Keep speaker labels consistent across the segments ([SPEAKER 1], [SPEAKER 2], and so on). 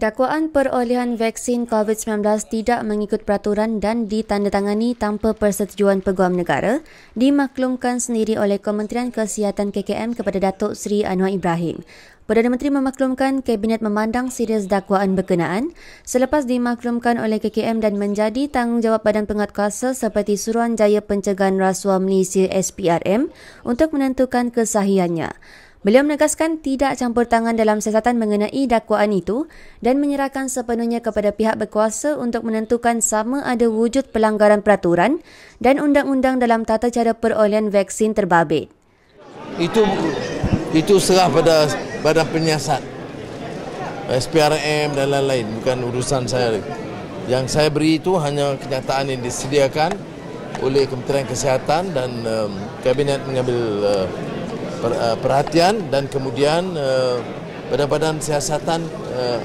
[SPEAKER 1] Dakwaan perolehan vaksin COVID-19 tidak mengikut peraturan dan ditandatangani tanpa persetujuan peguam negara dimaklumkan sendiri oleh Kementerian Kesihatan KKM kepada Datuk Seri Anwar Ibrahim. Perdana Menteri memaklumkan Kabinet memandang serius dakwaan berkenaan selepas dimaklumkan oleh KKM dan menjadi tanggungjawab badan penguat kuasa seperti Suruhanjaya Pencegahan Rasuah Malaysia SPRM untuk menentukan kesahiannya. Beliau menegaskan tidak campur tangan dalam siasatan mengenai dakwaan itu dan menyerahkan sepenuhnya kepada pihak berkuasa untuk menentukan sama ada wujud pelanggaran peraturan dan undang-undang dalam tata cara perolehan vaksin terbabit.
[SPEAKER 2] Itu itu serah pada pada penyiasat. SPRM dan lain-lain bukan urusan saya. Yang saya beri itu hanya kenyataan yang disediakan oleh Kementerian Kesihatan dan um, kabinet mengambil uh, per, uh, perhatian dan kemudian eh, badan-badan uh, siasatan uh,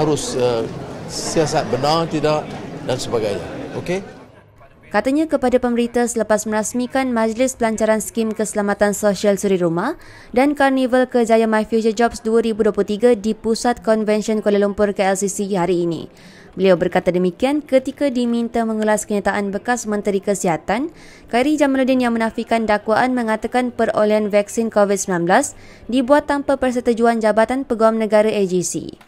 [SPEAKER 2] harus uh, siasat benar tidak dan sebagainya. Okey.
[SPEAKER 1] Katanya kepada pemerintah selepas merasmikan Majlis Pelancaran Skim Keselamatan Sosial Suri Rumah dan Karnival Kejaya My Future Jobs 2023 di Pusat Convention Kuala Lumpur KLCC hari ini. Beliau berkata demikian ketika diminta mengulas kenyataan bekas Menteri Kesihatan, Khairi Jamaluddin yang menafikan dakwaan mengatakan perolehan vaksin COVID-19 dibuat tanpa persetujuan Jabatan Peguam Negara AGC.